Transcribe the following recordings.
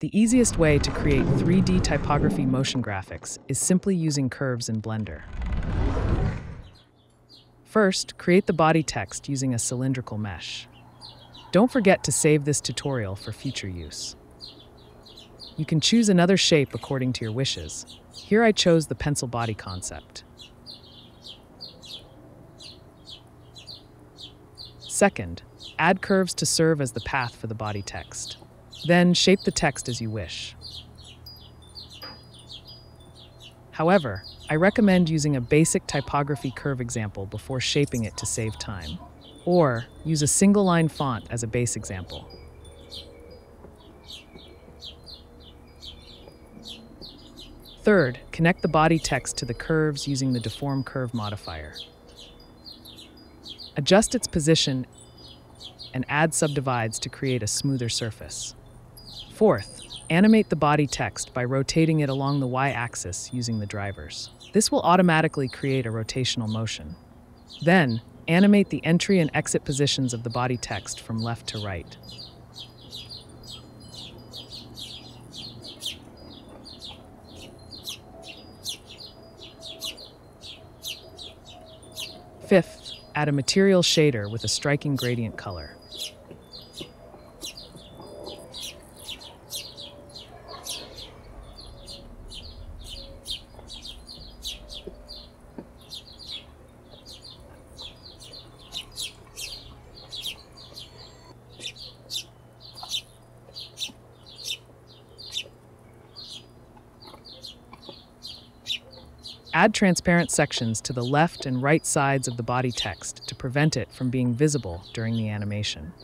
The easiest way to create 3D typography motion graphics is simply using curves in Blender. First, create the body text using a cylindrical mesh. Don't forget to save this tutorial for future use. You can choose another shape according to your wishes. Here I chose the pencil body concept. Second, add curves to serve as the path for the body text. Then shape the text as you wish. However, I recommend using a basic typography curve example before shaping it to save time, or use a single line font as a base example. Third, connect the body text to the curves using the deform curve modifier. Adjust its position and add subdivides to create a smoother surface. Fourth, animate the body text by rotating it along the y-axis using the drivers. This will automatically create a rotational motion. Then, animate the entry and exit positions of the body text from left to right. Fifth, add a material shader with a striking gradient color. Add transparent sections to the left and right sides of the body text to prevent it from being visible during the animation.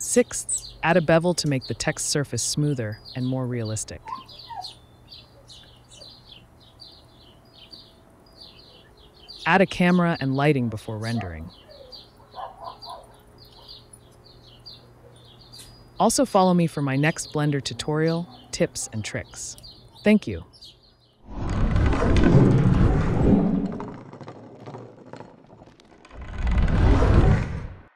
Sixth, Add a bevel to make the text surface smoother and more realistic. Add a camera and lighting before rendering. Also follow me for my next Blender tutorial, tips and tricks. Thank you.